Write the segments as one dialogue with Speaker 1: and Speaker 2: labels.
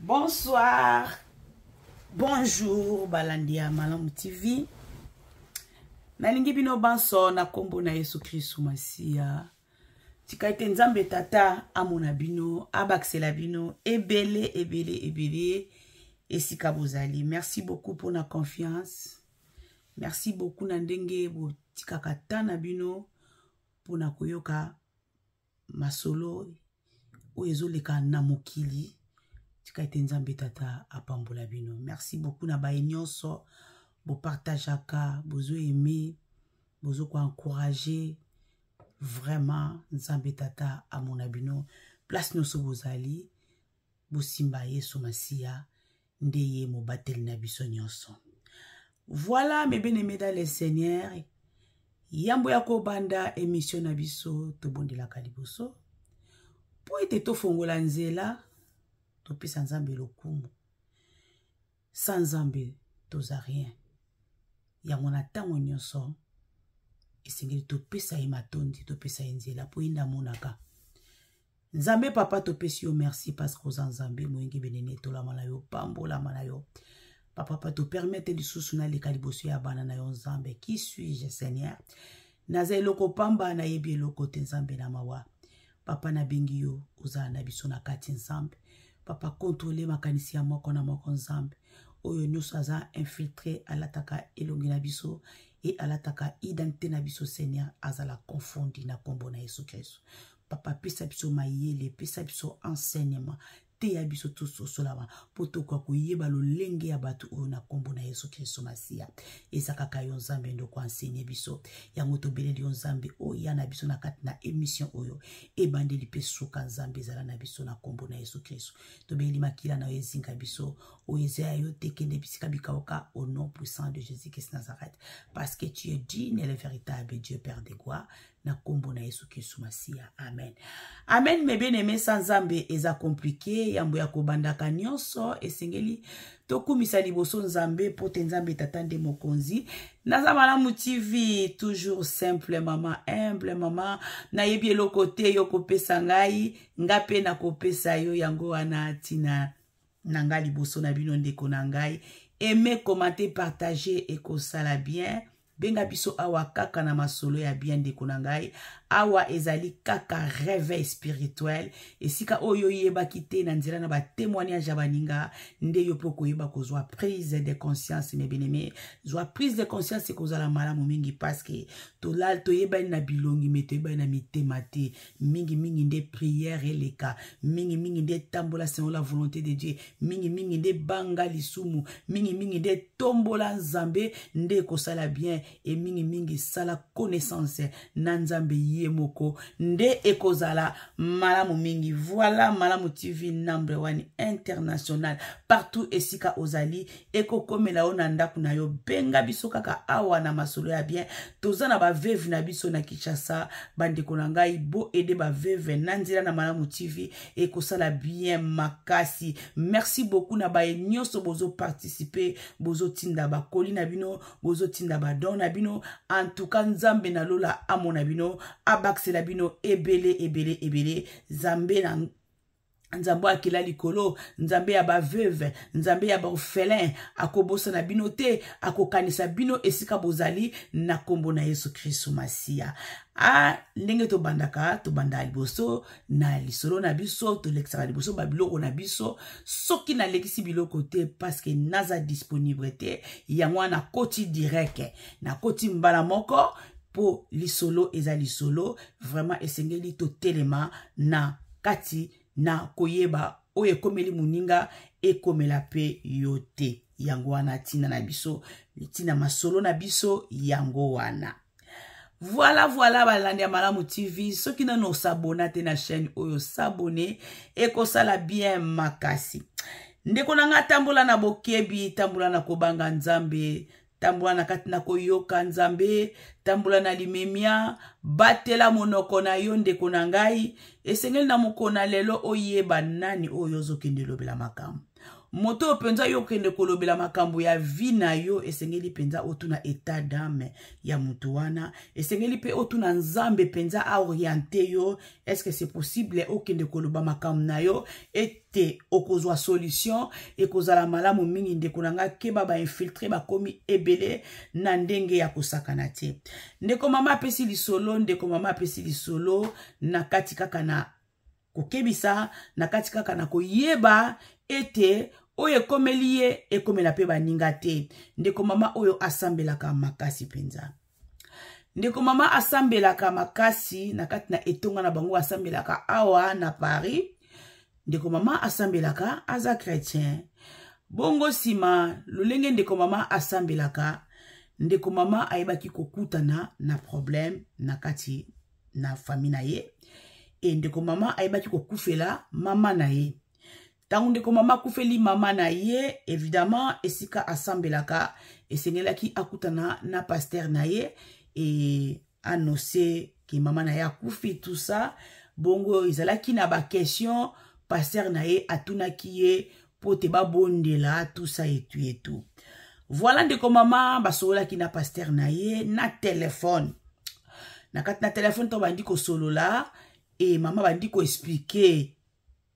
Speaker 1: bonsoir bonjour balandi ya malamu tv nalingi bino banso na nkombo na yesu kristu masiya tikai te nzambe tata amona bino abakisela bino ebele ebele ebele esika bozali merci beaucoup mpona confiance merci beaucoup na ndenge botikaka ta na bino mpona koyoka masolo oyo ezoleka na mokili tika ete nzambe tata apambola bino merci beaucoup na baye nyonso bopartageaka bozwa aime bozwa koencourage vraiment nzambe tata amona bino place nyonso bozali bosimba yesu masiya nde ye mobateli na biso nyonso voilà mes bien-aimés dans le seigneur yambo ya kobanda émission na biso tobondelaka liboso mpo ete tofongola nzela topesa nzambe lokumu sa nzambe toza rien yango na ntango nyonso esengeli topesa ye matondi topesa ye nzela mpo ye nde amonaka nzambe papa topesi yo merci parceke oza nzambe moyingi benene etolama na yo pambolama na yo papa pa topermete lisusu naleka liboso ya bana na yo nzambe qui suis-je seigneur naza eloko pamba nayebi eloko te nzambe na mawa papa nabengi yo ozala na biso na kati nzambe papa kontrole makanisi ya moko na moko nzambe oyo nyonso aza infiltre alataka elongi na biso e alataka identité na biso seigneur azala confondi na nkombo na yesu kristo papa pesa biso mayele pesa biso enseignement teya biso tososolawa mpo tokoka koyeba lolenge ya bato oyo na nkombo na yesu kristo masiya ezakaka yo nzambe ndoko ansene biso yango tobeleli yo nzambe oya na biso na kati na émission oyo ebandeli mpe suka nzambe ezala na biso na nkombo na yesu kristo tobeleli makila na oyo ezinga biso oyo ezaya yo te kende bisika bikauka au nom puissant de jésus christ nazareth parce que tu es digne le véritable dieu père de gloire na nkombo na yesu kristu masiya amen amen mebeneme sa nzambe eza komplike yambo ya kobandaka nyonso esengeli tokumisa liboso nzambe mpo te nzambe tata nde mokonzi naza malamu tv toujours simple mama humble mama nayebi eloko te yo kopesa ngai nga mpe nakopesa yo yango wana ntina na ngai liboso na bino ndeko na ngai aime komante partage ekosala bien benga biso awa kaka na masolo ya bien ndeko na ngai awa ezali kaka reve spirituel esika oyo oyebaki te na nzela na batémoignage ya baninga nde yo mpe okoyeba kozwa prise de conscience mebeneme zwa prise de conscience ekozala malamu mingi parceke toyebani na bilongi me toyebani na mitema te mingimingi nde priere eleka mingimingi nde tambola selon la volonté de dieu mingimingi nde banga lisumu mingimingi nde tombola nzambe nde ekosala bien e mingimingi sala connaissance na nzambe ye ye moko nde ekozala malamu mingi voila malamu tv number one international partout esika ozali ekokomela yo na ndako na yo benga biso kaka awa na masolo ya bien toza na baveve na biso na kinshasa bandeko na ngai bo ede baveve na nzela na malamu tv ekosala bien makasi merci beaucoup na baye nyonso bozoparticipe bozotinda bakoli na bino bozotinda badon na bino antuka nzambe nalola amo na bino abakisela bino ebele ebele ebele nzambe na nzambe akela likolo nzambe ya baveuve nzambe ya baorphelin akobosana bino te akokanisa bino esika bozali na nkombo na yesu kristu masiya a ndenge tobandaka tobandaka liboso na lisolo na biso tolekisaka liboso babiloko na biso soki nalekisi biloko te parceke naza disponible te yango wana nakoti direct nakoti mbala moko mpo lisolo eza lisolo vraiment esengeli totelema na kati na koyeba oyo ekomeli moninga ekomela mpe yo te yango wana ntina na biso ntina masolo na biso yango wana Voilà, voilà, balandi ya malamu TV. Soki nano sabona te na chaîne oyo sabone. Eko sala bien makasi. Ndeko nanga tambola na bokebi, tambola na kobanga nzambe. tambola na kati na koyoka nzambe tambola na limemia batela monoko na yo ndeko na ngai esengeli na mokolo na lelo oyeba nani oyo ozokende lobela makambo moto oyo mpenza yo okende kolobela makambo ya vi na yo esengeli mpenza otuna etat dame ya moto wana esengeli mpe otuna nzambe mpenza aoriente yo estce c'est possible okende koloba makambo na yo ete okozwa solution ekozala malamu mingi ndeko na nga keba bainfiltre bakomi ebele na ndenge ya kosakana te ndeko mama apesi lisolo ndeko mama apesi lisolo na kati kaka na kokebisa na kati kaka na koyeba ete oyo ekomeli ye ekomela mpe baninga te ndeko mama oyo asambelaka makasi mpenza ndeko mama asambelaka makasi na kati na etonga na bango asambelaka awa na paris ndeko mama asambelaka aza chrétien bongo nsima lolenge ndeko mama asambelaka ndeko mama ayebaki kokutana na probleme na kati na fami na ye e ndeko mama ayebaki kokufela mama na ye ntango ndeko mama akufeli mama na ye évidemment esika asambelaka esengelaki akutana na paster na ye e anonse ke mama na ye akufi tusa bongo ezalaki na bakestion paster na ye atunaki ye mpo te babondela tusa etu etu voila ndeko mama basololaki na paster na ye na telefone na kati na telefone ntango bandi kosolola e mama bandi koexplike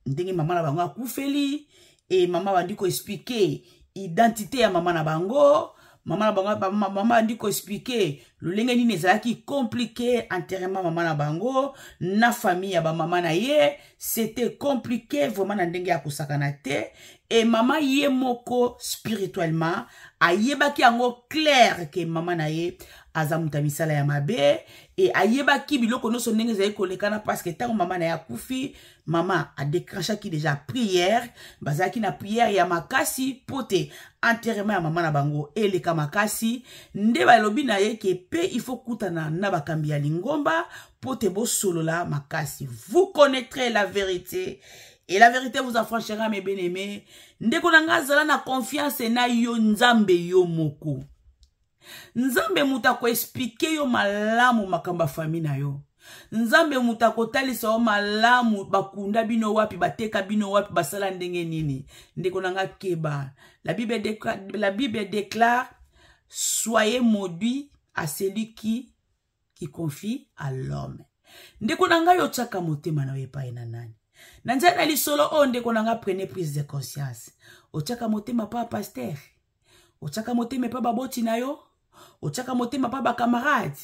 Speaker 1: ndenge mama na bango akufeli e mama bandi koexplike identité ya mama na bango mama na bango mama bandi koexplike lolenge nini ezalaki komplike enterrement mama na bango na famille ya bamama na ye c'était komplike vraimen na ndenge ya kosakana te e mama ye moko spirituellement ayebaki ango clair ke mama na ye aza moto ya misala et a biloko no ndenge ezali kolekana que tant mama na ya akufi mama ki deja prière bazaki na prière ya makasi yamakasi poté ya mama na bango eleka makasi nde balobi na ye ke pe ifo kutana na bakambi ya lingomba bo solo la makasi vous connaîtrez la vérité et la vérité vous affranchira mes bien-aimés ndeko na ngai azala na confiance na yo nzambe yo moko nzambe moto akoexplike yo malamu makambo ya fami na yo nzambe moto akotalisa yo malamu bakunda bino wapi bateka bino wapi basala ndenge nini ndeko na ngai keba la bible, déclare, la bible déclare soyez maudit à celui qui, qui confie à l'homme ndeko na ngai otyaka motema na yo epai na nani na nzambe ya lisolo oyo ndeko na nga prene prise de conscience otyaka motema mpa bapaster otyaka motema mpa baboti na yo otyaka motema mpa bakamarade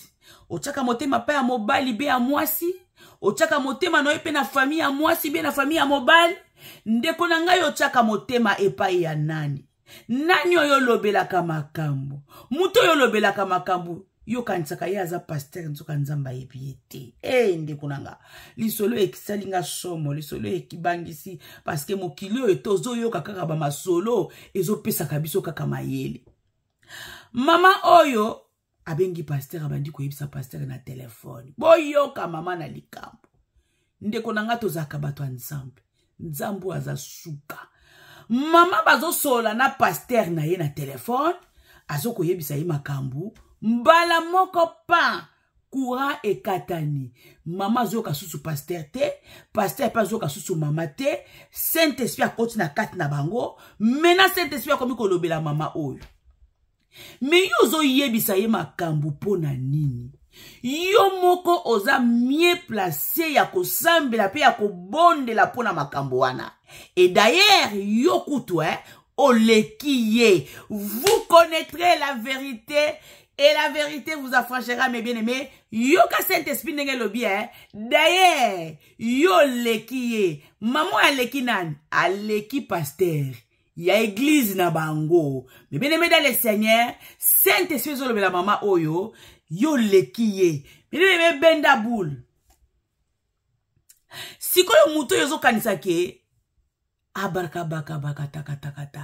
Speaker 1: otyaka motema mpa ya mobali be ya mwasi otyaka motema na yo mpe na fami ya mwasi be na fami ya mobali ndeko na ngai otyaka motema epai ya nani nani oyo olobelaka makambo moto oyo olobelaka makambo yokanisaka ye aza paster nzoka nzambe ayebi ye te e ndeko na nga lisolo ekisali nga somo lisolo ekibangisi parceke mokili oyo tozoyoka kaka bamasolo ezopesaka biso kaka mayele mama oyo abengi paster abandi koyebisa paster na telefone boyoka mama na likambo ndeko na nga tozalaka bato ya nzambe nzambe oyo aza suka mama bazosolola na paster na ye na telefone azokoyebisa ye makambo mbala moko pa kura ekatani mama azoyoka susu paster te paster mpe azoyoka susu mama te saint esprit akoti na kati na bango mena saint esprit akomi kolobela mama oyo me ye ozoyebisa ye makambo mpo na nini yo moko oza mie place ya kosambela mpe ya kobondela mpo na makambo wana e dayer yo kutu eh, oleki ye vous connaîtrez la vérité et la vérité vous affranchira, mes bien-aimés. Yoka Saint-Esprit n'est lobby, hein. D'ailleurs, yo leki Maman aleki nan, aleki pasteur. Ya église na bango. Mes bien-aimés dans le Seigneur, Saint-Esprit zolobe la maman oyo, yo leki Mes bien-aimés benda boule. sikoyo moto oyo ezokanisa ke abarakabakabaka takatakata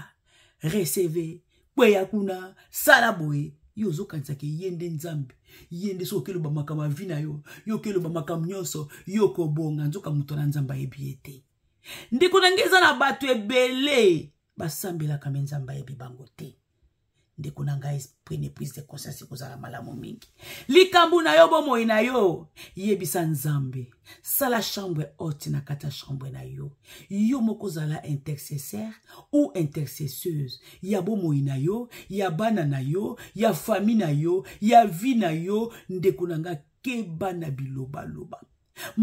Speaker 1: receve kweya kuna sala boye yo ozokanisaka ye nde nzambe ye nde soki okeloba makambo ya vi na yo yo okeloba makambo nyonso yo okobonga nzoka moto na nzambe ayebi ye te ndeko na ngai eza na bato ebele basambelaka me nzambe ayebi bango te ndeko na ngai prene prise de conscience ekozala malamu mingi likambo na yo bomoi na yo yebisa nzambe sala chambre hote na kati ya chambre na yo yo moko ozala intercesseur ou intercesseuse ya bomoi na yo ya bana na yo ya fami na yo ya vi na yo ndeko na ngai keba na bilobaloba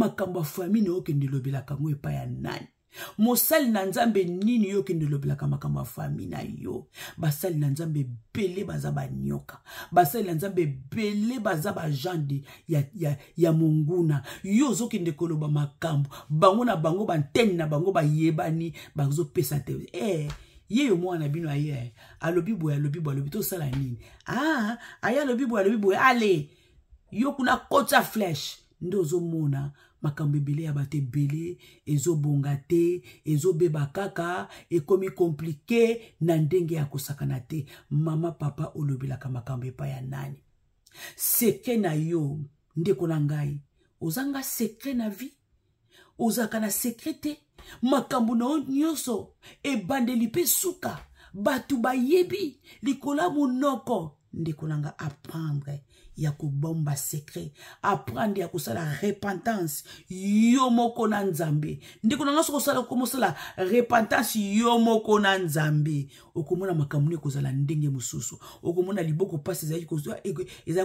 Speaker 1: makambo ya fami na yo okende elobelaka yango epai ya nani mosali na nzambe nini yo okende olobelaka makambo ya fami na yo basali na nzambe ebele baza banioka basali na nzambe ebele baza bagende ya, ya, ya monguna yo ozokende koloba makambo bango na bango bantene na bango bayebani bazopesa te e eh, hey, ye yo mwana bino aye alobi boye alobi boye alobi tosala nini ah, aye alobi boye alobi boye ale yo kuna kota flèche nde ozomona makambo ebele ya bato ebele ezobonga te ezobeba kaka ekomi komplike na ndenge ya kosakana te mama papa olobelaka makambo epai ya nani sekre na yo ndeko na ngai ozanga sekre na vie ozalaka na sekre te makambo na yo nyonso ebandeli mpe suka bato bayebi likolo ya monoko ndeko na nga aprendre ya kobomba sekret aprendre ya kosala repentance yo moko na nzambe ndeko na nga soki osala okomosala repentance yo moko na nzambe okomona makambo ni ekozala ndenge mosusu okomona liboko mpasi ezali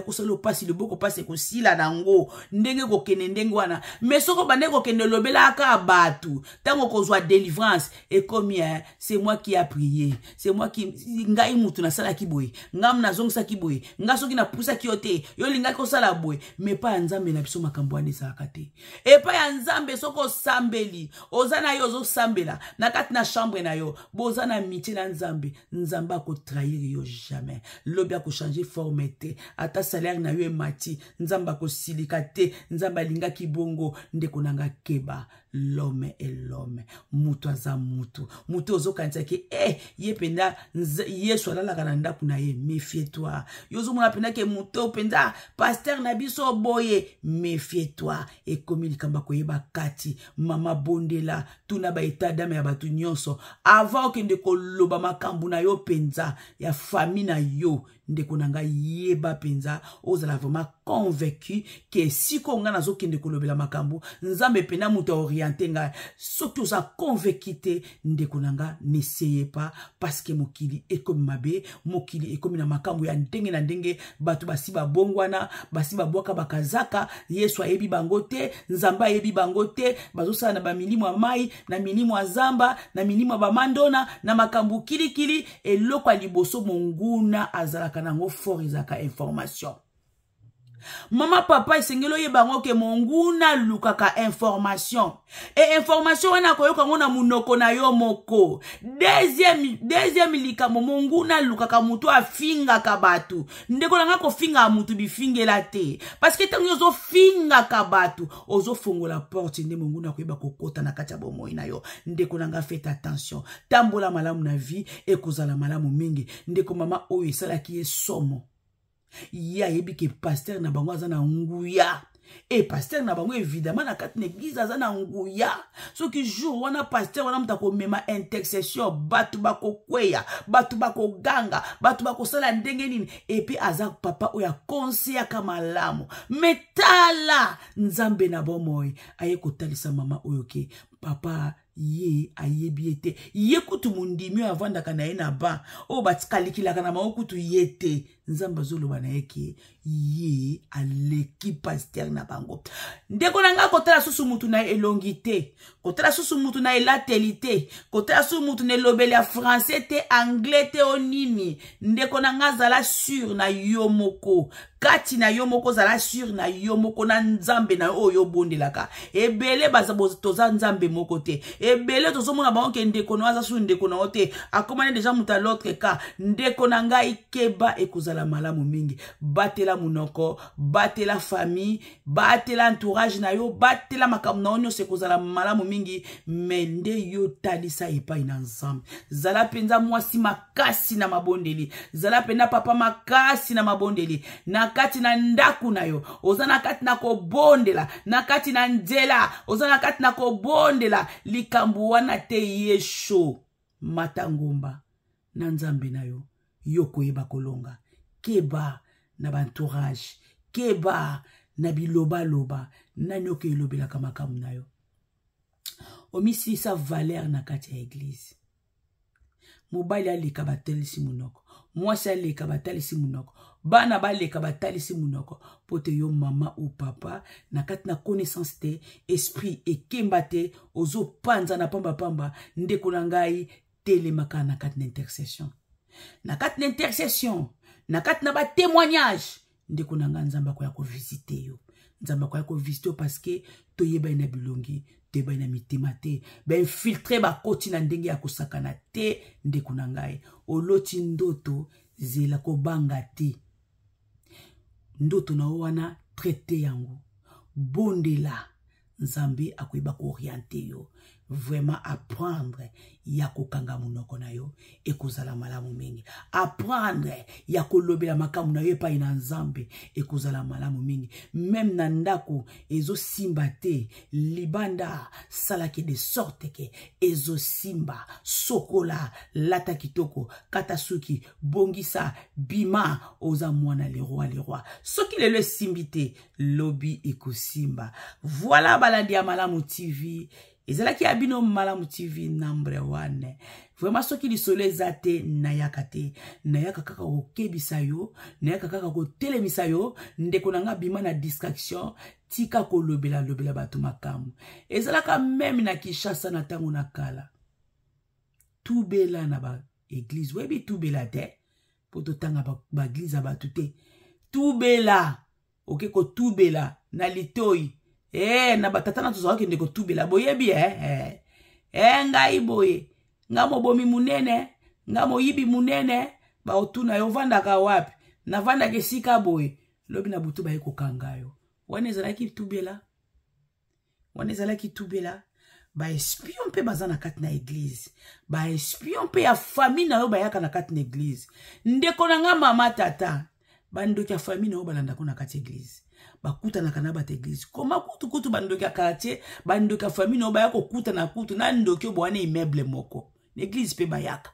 Speaker 1: kosala opasi liboko mpasi ekosila nango ndenge kokende ndenge wana me soki obande kokende olobelaka bato ntango okozwa délivrance ekomi se moi qui a prié se moi qui ngai motu nasalaki boye ngai nazongisaki boye ngai soki napusaki yo te te yolingaki kosala boye me epai ya nzambe na biso makambo wana ezalaka te epai ya nzambe soki osambeli oza na ye ozosambela na kati na chambre na yo boza na mitie na nzambe nzambe akotrahiri yo jamais lobi akochange forme te ata salere na yo emati nzambe akosilika te nzambe alingaki bongo ndeko nanga keba lome e lome mutu aza mutu mutu ozokanisaki e eh, ye mpenza yesu alalaka na ndako na ye mefie toi yo ozomona mpenzaki moto mpenza mpenza paster na biso boye mefie toi ekomi likambo koyeba kati mama bondela tuna baeta dame ya bato nyonso avant okende koloba makambo na yo mpenza ya fami na yo ndeko na ngai yeba mpenza ozala vraiment convaincu ke sikoyo ngai nazokende kolobela makambo nzambe mpena moto aoriente ngai soki oza convaincu te ndeko na nga neseye pa parceke mokili ekomi mabe mokili ekomi na makambo ya ndenge na ndenge bato basi babongwana basi babwaka bakazaka yesu ayebi bango te nzambe ayebi bango te bazosala na bamilimo ya mai na milimo ya zamba na milimo ya bamandona na makambo kilikili eloko ya liboso monguna azalaka nango fort ezalaka information mama papa esengeli oyeba yango ke monguna alukaka information e information wana akoyoka yango na munoko na yo moko deuxième likambo monguna alukaka motu afingaka bato ndeko nanga kofingaka motu bifingela te parceke ntango yo ozofingaka bato ozofongola porte nde monguna akoyeba kokota na kati ya bomoi na yo ndeko nanga fete attention tambola malamu na vie ekozala malamu mingi ndeko mama oyo esalaki ye somo ye ayebi ke paster na bango aza na nguya e paster na bango evidemant na kati na eglize aza na nguya soki jour wana paster wana moto akomema intercession bato bakokweya bato bakoganga bato bakosala ndenge nini epi aza papa oyo akonseyaka malamu me tala nzambe na bomoi aye kotalisa mama oyo ke papa ye ayebi ye te ye kutu mondimi oyo avandaka na ye na ban oyo bakalikilaka na bango kutu ye te nzambe azoloba na ye ke ye aleki paster na bango ndeko na ngai kotala susu mutu na elongi te kotala susu mutu na elateli te kotala susu mutu na elobeli ya francais te anglais te onini ndeko na ngai azala sur na yo moko kati na yo moko ozala sur na yo moko na nzambe na yo oyo obondelaka ebele toza nzambe moko te ebele tozomona bango ke ndeko na yo aza susu ndeko na yo te akomani deja moto a l'autre ka ndeko na ngai keba ekozala kosala malamu mingi batela monoko batela famille batela entourage na yo batela makambo na yo nyonso ekozala malamu mingi me nde yo talisa epai na nzambe zala mpenza mwasi makasi na mabondeli zala mpenza papa makasi na mabondeli na kati na ndako na yo oza na kati na kobondela na kati na nzela oza na kati na kobondela likambo wana te ye sho mata ngomba na nzambe na yo yo koyeba kolonga keba na bantourage keba na bilobaloba nani oke elobelaka makamu na yo omisilisa valeur na kati ya eglize mobali aleka batalisi monoko mwasi aleka batalisi monoko bana baleka batalisi monoko mpo te yo mama ou papa na kati na connaissance te esprit ekemba te ozopanzana pambapamba ndeko na ngai telemaka na kati na intercession na kati na intercession na kati na batémoignage ndeko na nga nzambe akoya kovisite yo nzambe akoya kovisite yo parceke toyebai na bilongi toyebai na mitema te bainfiltre bakoti na ndenge ya kosakana te ndeko na ngai oloti ndoto zela kobanga te ndoto na yo wana traite yango bondela nzambe akoyeba kooriente yo vraiment apprendre ya kokanga monoko na yo ekozala malamu mingi apprendre ya kolobela makambo na yo epai na nzambe ekozala malamu mingi meme na ndako ezosimba te libanda salaki de sorte ke ezosimba sokola lata kitoko kata suki bongisa bima oza mwana leroi leroi soki lelo esimbi te lobi ekosimba voilà balandi ya malamu tv ezalaki ya bino malamu tv nambre wane vraimen soki lisolo eza te nayaka te nayaka kaka kokebisa yo nayaka kaka kotelemisa yo ndeko na nga bima na distraction tika kolobela lobela bato makambo ezalaka meme na kinshasa na ntango na kala tubela na baeglize oyebi tubela te mpo totanga baeglize ya bato te tubela oke kotubela na litoi e na batata na tozalaki ndeko tubela boyebi e eh, eh. e ngai boye nga mobomi monene nga moyibi monene baotuna yo ovandaka wapi navandaka esika boye lobi na butu baye kokanga yo wana ezalaki tubela wana ezalaki tubela baespion mpe baza na kati na eglize baespion mpe ya famille na yo bayaka na kati na eglize ndeko na nga mama tata bandoki ya famille na yo balandako na kati eglize bakutanaka na bato eglize koma kutukutu bandoki ya quartier bandoki ya famille nao baya kokutana kutu na ndoki oyo bowana immeuble moko na eglize mpe bayaka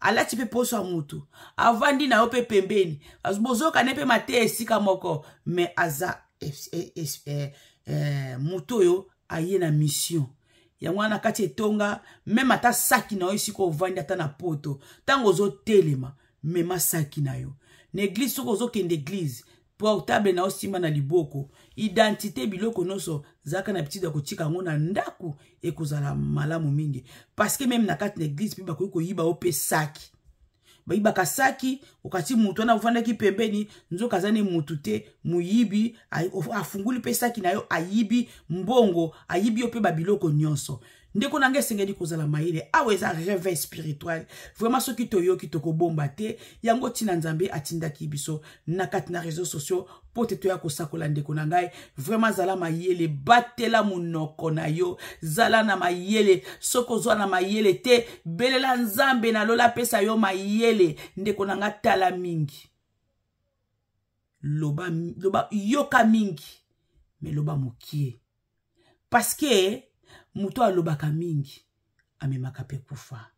Speaker 1: alati mpe poso ya mutu avandi na yo mpe pembeni bozokane mpe mate esika moko me aza eh, eh, motu oyo aye na mission yango wana kati etonga meme ata saki na yo esika ovandi ata na poto ntango ozotelema mema saki na yo na eglize soki ozokende eglize portable na yo nsima na liboko identité biloko nyonso zalaka na petite ya kotika yango na ndako ekozala malamu mingi parceke meme na kati na eglize mpe bakoki koyiba yo mpe saki bayibaka saki okati motu wana ofandaki pembeni nzoka aza ne motu te moyibi afunguli mpe saki na yo ayibi mbongo ayibi yo mpe babiloko nyonso ndeko na nga esengeli kozala mayele awa eza reve spirituel vraiment soki toyoki tokobomba te yango ntina nzambe atindaki biso na kati na réseau sociaux mpo te toya kosakola ndeko na ngai vraiment zala mayele batela monoko na yo zala na mayele soki ozwa na mayele te belela nzambe nalola apesa yo mayele ndeko na nga tala mingi loba, loba yoka mingi me loba mokie parce que moto alobaka mingi amemaka mpe kufa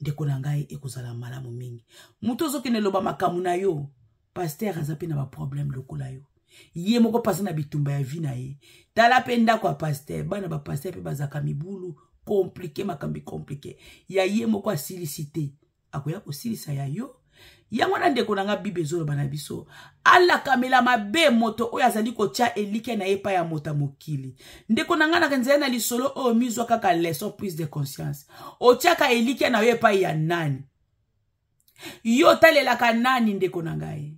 Speaker 1: ndeko na ngai ekozala malamu mingi moto ozokende eloba makambo na yo paster aza mpe na baproblème lokola yo ye moko mpasa na bitumba ya vi na ye tala mpe ndako ya paster bana bapaster mpe bazalaka mibulu komplike makambo komplike ya ye moko asilisi te akoya kosilisa ya yo yango wana ndeko na nga bibe ezoloba na biso alakamela mabe moto oyo azali kotya elike na ye epai ya moto ya mokili ndeko na nga nakanzela na lisolo oyo mizwa kaka leson prise de conscience otyaka elike na yo epai ya nani yo otalelaka nani ndeko na ngai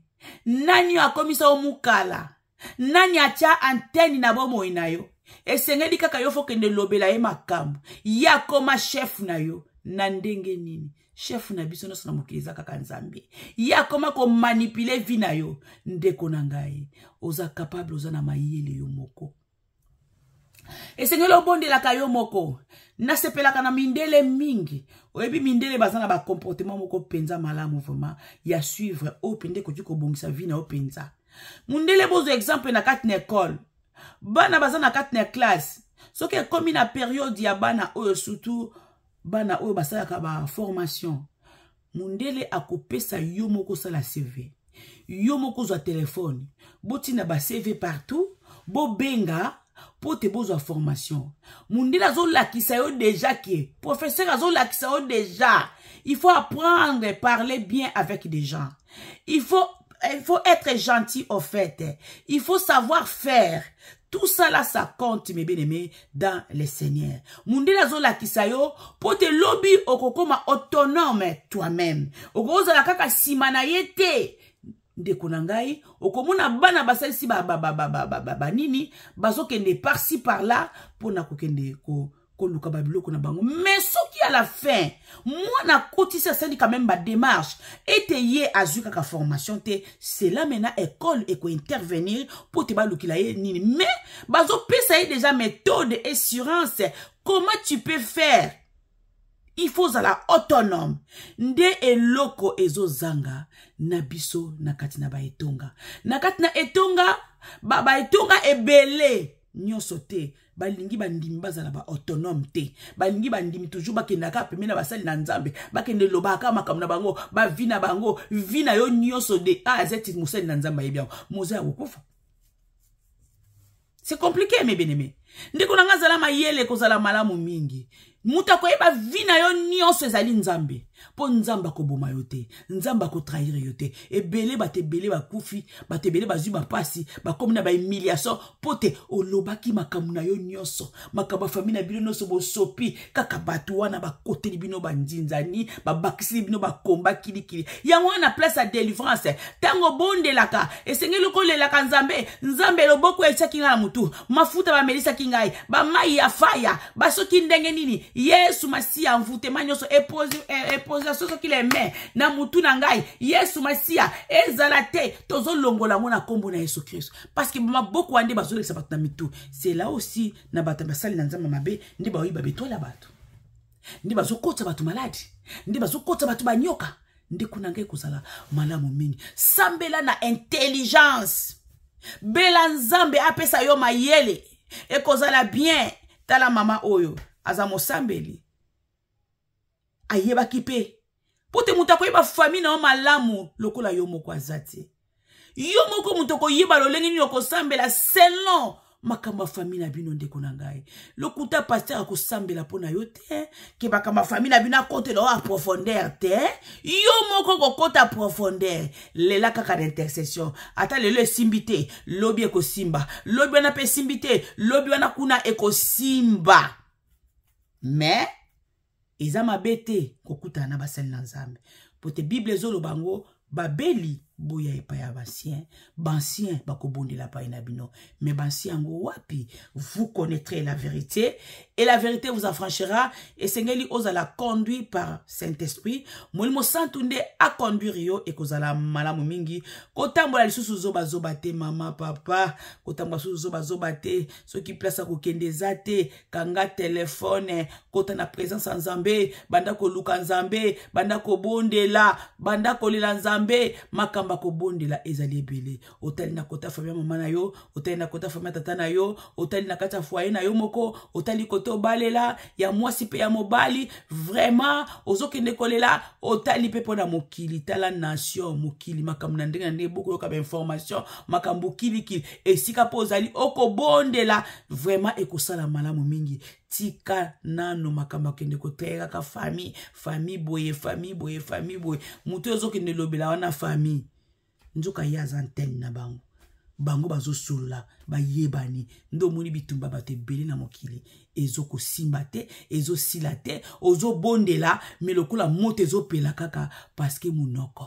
Speaker 1: nani oyo akomisa yo mokala nani atya anteni na bomoi na yo esengeli kaka yo fokende lobela ye makambo ye akoma shef na yo na ndenge nini shefu na biso nyonso na mokili eza kaka nzambe ye akoma komanipule vi na yo ndeko na ngai oza kapable oza na mayele yo moko esengeli obondelaka yo moko nasepelaka na mindele mingi oyebi mindele baza na bacomportement moko mpenza malamu vraimen ya suivre oyo mpenza ekoki kobongisa vi na yo mpenza mondele bozwa exemple na kati na ekole bana baza na kati na classe soki ekomi na periode ya bana oyo surtout bana oyo basalaka baformation mondele akopesa yo moko osala cv yo moko ozwa telefone botina bacv partout bobenga mpo te bozwa formation mondele azolakisa yo deja ke professeur azolakisa yo deja il faut apprendre parler bien avec des gens il faut il faut être gentil au fait. Il faut savoir faire. Tout ça là, ça compte, mes bien-aimés, dans les seigneurs. Mundela zola kisayo, pote lobby okokoma autonome toi-même. Okoza la kaka simanayete. ndeko na ngai okomona bana basalisi banini bazokende parci par là mpona kokende ko koluka babiloko na bango me soki à la fin mwana akotisi asali quand même badémarche ete ye azwi kaka formation te cela maintenant ekole ekointervenir mpo te balukila ye nini me bazopesa ye déjà méthode assurance comment tu peux faire il faut ozala autonome nde eloko ezozanga na biso na kati na baetonga na kati na etonga baetonga ba ebele nyonso te balingi bandimi bazala baautonome te balingi bandimi toujours bakendaka pembe na basali na nzambe bakende lobaka makambo na bango bavi na bango vi na yo nyonso de ah, a azeti mosali na nzambe ayebi yango moza ya kokufa c'est compliqué mes bien-aimés ndeko na nga azala mayele kozala malamu mingi moto akoyeba vi na yo nyonso ezali nzambe mpo nzambe akoboma yo te nzambe akotrahire yo te ebele bato ebele bakufi bato ebele bazwi bapasi bakomi na bahumiliation mpo te olobaki makambo na yo nyonso makambo ya fami na bino nyonso bosopi kaka bato wana bakoteli bino bandinzani babakisili bino bakomba kilikili yango wana place ya délivrance ntango bondelaka esengeli kolelaka nzambe nzambe loboko etiaki ngai na motu mafuta bamelisaki ngai bamai ya faya basoki ndenge nini yesu masiya mvutema nyonso eposi eh, déposation soki leme na mutu na ngai yesu masiya ezala te tozolongola yango na nkombo na yesu kristo parceke maboko wana nde bazolekisa bato na mitu cela aussi na bato ya basali na nzambe mabe nde baoyiba betwala bato nde bazokota bato maladi nde bazokota bato banyoka nde kuna ngai kozala malamu mingi sambela na intelligence bela nzambe apesa yo mayele ekozala bien tala mama oyo aza mosambeli ayebaki mpe mpo te moto akoyeba fami na yo malamu lokola yo moko aza te yo moko moto okoyeba lolenge nini okosambela selon makambo ya fami na bino ndeko na ngai lokuta paster akosambela mpo na yo te ke makambo ya fami na bino akotela oyo aprofondeur te yo moko kokota profondeur lela kaka na intercession ata lelo esimbi te lobi ekosimba lobi wana mpe esimbi te lobi wana kuna ekosimba mais eza mabe te kokutana na basali na nzambe po te bible ezoloba yango babeli boya epai ya basien bansien bakobondela epai na bino me bansien yango wapi vous connaîtrez la vérité et la vérité vous affranchira esengeli ozala conduit par saint-esprit molimo santu nde aconduire yo ekozala malamu mingi kotambola lisusu zobazoba te mama papa kotambola lisusu zobazoba te soki place akokende eza te kanga telefone kota na présence ya nzambe banda koluka nzambe banda kobondela banda kolela nzambe makambo bakobondela ezali ebele otali na kota famia mama na yo otali na kota famia tata na yo otali na kati ya foye na yo moko otali kote obalela ya mwasi mpe ya mobali vraiment ozokende kolela otali mpe mpona mokili tala nation mokili makambo na ndenge na ndenge bokoyoka bainformation makambo kilikili esika mpo ozali okobondela vraiment ekosala malamu mingi tika nano makambo akende koteya kaka famille famille boye famille boye famille boye motu oyo ozokende lobela wana famille nzoka ye aza ntene na bango bango bazosolola bayebani nde omoni bitumba bato ebele na mokili ezokosimba te ezosila te ozobondela me lokola moto ezopela kaka parceke monoko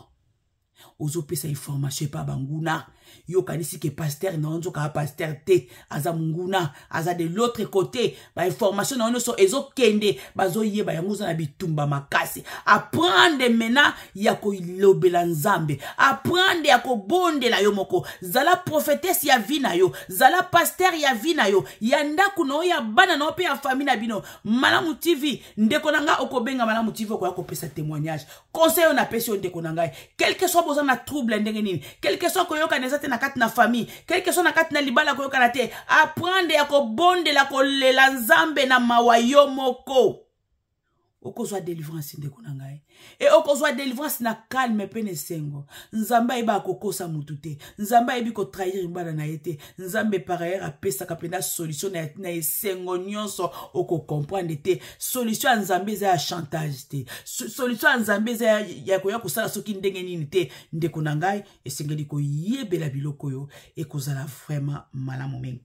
Speaker 1: ozopesa information epa banguna yokanisi ke paster na yo nzoka ya paster te aza nguna aza de l'autre côté bainformation na yo nyonso ezokende bazoyeba yango oza na bitumba makasi aprendre mena ya kolobela nzambe aprendre ya kobondela yo moko zala profetese ya vi na yo zala paster ya vi na yo ya ndako na yo ya bana na yo mpe ya fami na bino malamu tv ndeko na ngai okobenga malamu tv okoya kopesa témoignage conseil oyo napesi yo ndeko na ngai quelque soit boza na trouble ya ndenge nini quelque soit koyokana eza te na kati na famille quelque soit na kati na libala koyokana te aprendre ya kobondela kolela nzambe na mawa yo moko okozwa délivrance ndeko na ngai e okozwa délivrance na calme mpe na esengo nzambe ayeba akokosa motu te nzambe ayebi kotrahir mbana na ye te nzambe parayere apesaka mpena solution na, na esengo nyonso okocomprendre te solution ya nzambe eza ya chantage te solution ya nzambe eza ya koya kosala soki ndenge nini te ndeko na ngai esengeli koyebela biloko oyo ekozala vraiment malamu mingi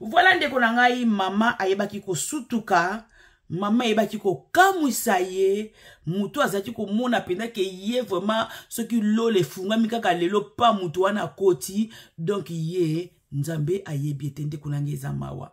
Speaker 1: voilà ndeko na ngai mama ayebaki kosutuka mama ayebaki kokamwisa ye motu azalaki komona mpenza ke ye vraimen soki lola efungwami kaka lelo mpa motu wana akoti donk ye nzambe ayebi ete ndeko nange eza mawa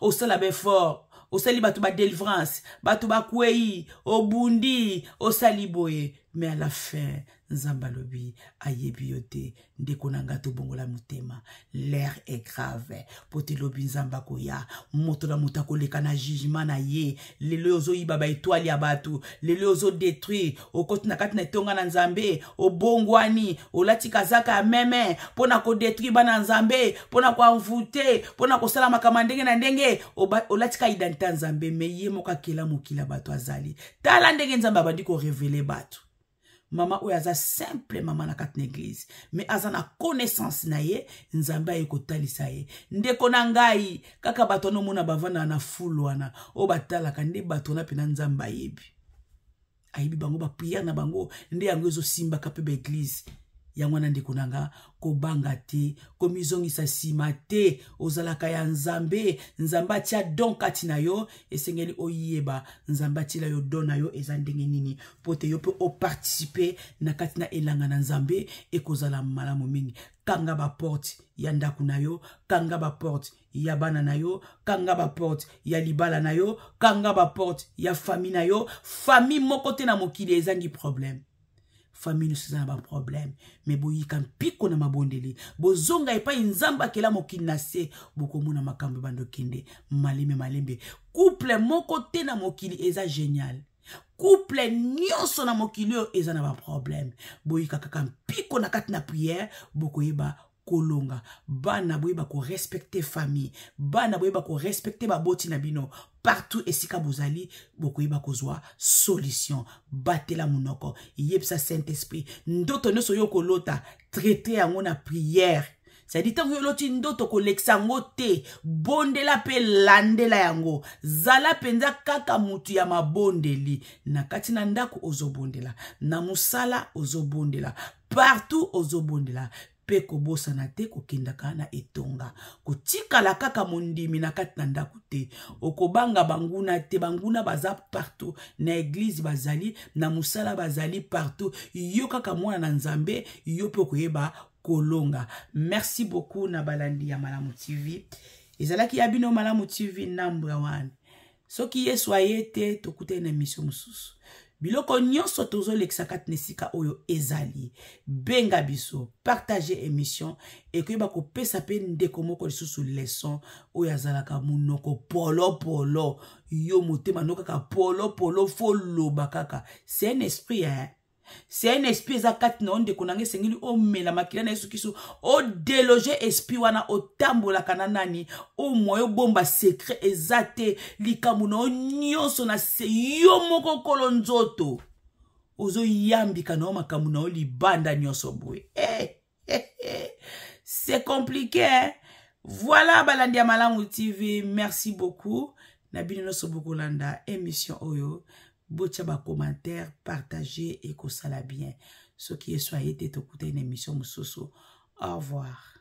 Speaker 1: osala befort osali bato badelivrance bato bakwei obundi osali boye mais à la fin nzambe alobi ayebi yo te ndeko na ngai tobongola motema l'air est grave mpo te elobi nzambe akoya moto na moto akoleka na jugement na ye lelo oyo ozoyiba baetwale ya bato lelo oyo ozodétruire okoti na kati na etonga na nzambe obongwani olati kazaka ya meme mpo na kodétruire bana nzambe mpo na koanvute mpo na kosala makambo ndenge na ndenge olatika identité ya nzambe me ye moko akela mokili ya bato azali tala ndenge nzambe abandi korevele bato mama oyo aza simple mama na kati na eglize me aza na connaissance na ye nzambe aye kotalisa ye ndeko na ngai kaka bato wana omona bavandaka na fulu wana oyo batalaka nde bato wana mpena nzambe ayebi ayebi bango bapriere na bango nde yango ezosimbaka mpe baeglize yango wana ndeko na nga kobanga te komizongisa nsima te ozalaka ya nzambe nzambe atia don kati na yo esengeli oyeba nzambe atiela yo don na yo eza ndenge nini mpo te yo mpe oparticipe na kati na elanga na nzambe ekozala malamu mingi kanga baporte ya ndako na yo kanga baporte ya bana na yo kanga baporte ya libala na yo kanga baporte ya fami na yo fami moko te na mokili ezangi probleme fami nyonso eza na baproblème me boyika mpiko na mabondeli bozonga epai nzambe akela mokili na se bokomona makambo ebanda okende malembe malembe couple moko te na mokili eza génial couple nyonso na mokili oyo eza na baproblème boyika kaka mpiko na kati na prière bokoyeba kolonga bana boyeba korespecte famille bana boyeba korespecte baboti na bino partout esika bozali bokoyeba kozwa solution batela monoko yebisa saint esprit ndoto nyonso oyo okolota traite yango na priere sadi ntango yo oloti ndoto kolekisa yango te bondela mpe landela yango zala mpenza kaka motu ya mabondeli na kati na ndako ozobondela na mosala ozobondela partout ozobondela mpe kobosana te kokendaka na etonga kotikala kaka mondimi na kati na ndako te okobanga banguna te banguna baza partout na eglize bazali na mosala bazali partout yo kaka mwana na nzambe yo mpe okoyeba kolonga merci beaucoup na balandi ya malamu tv ezalaki ya bino malamu tv nambra wana soki yesu aye te tokutani na misio mosusu biloko nyonso tozolekisaka tina esika oyo ezali benga biso partage émission ekoyeba kopesa mpe ndeko moko lisusu leson oyo azalaka monoko polopolo yo motema no kaka polopolo foloba kaka c'est un esprit ya siya na esprit eza kati na yo ndeko na ngai esengeli omela makila na yesu kristo odeloge esprit wana otambolaka na nani omwa yo bomba sekret eza te likambo na yo nyonso na se yo moko kolo nzoto ozoyambika na yo makambo na yo libanda nyonso boye hey, eh, eh, hey, eh. hey. c'est compliqué eh? voilà balandi ya malamu tv merci beaucoup na bino nyonso bokolanda émission oyo botia bacommentaire partage ekosala bien soki ye so ayete tokuta na émission mosusu au revoir